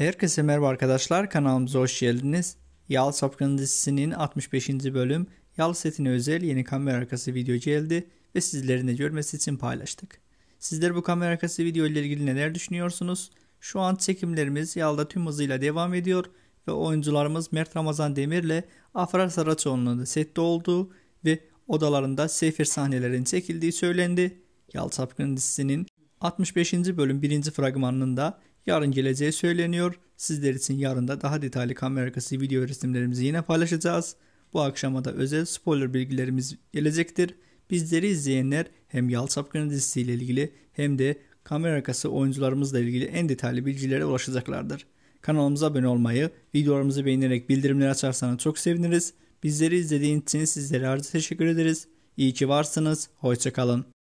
Herkese merhaba arkadaşlar kanalımıza hoş geldiniz. Yal Sapkın dizisinin 65. bölüm Yal setine özel yeni kamera arkası video geldi ve sizlerin de görmesi için paylaştık. Sizler bu kamera arkası video ile ilgili neler düşünüyorsunuz? Şu an çekimlerimiz Yal'da tüm hızıyla devam ediyor ve oyuncularımız Mert Ramazan Demir ile Afrar Saraçoğlu'nun sette olduğu ve odalarında sefir sahnelerin çekildiği söylendi. Yal Sapkın dizisinin 65. bölüm 1. fragmanında yarın geleceği söyleniyor. Sizler için yarın da daha detaylı kamerakası video resimlerimizi yine paylaşacağız. Bu akşama da özel spoiler bilgilerimiz gelecektir. Bizleri izleyenler hem Yal dizisiyle ilgili hem de kamerakası oyuncularımızla ilgili en detaylı bilgilere ulaşacaklardır. Kanalımıza abone olmayı, videolarımızı beğenerek bildirimleri açarsanız çok seviniriz. Bizleri izlediğiniz için sizlere ayrıca teşekkür ederiz. İyi ki varsınız, hoşçakalın.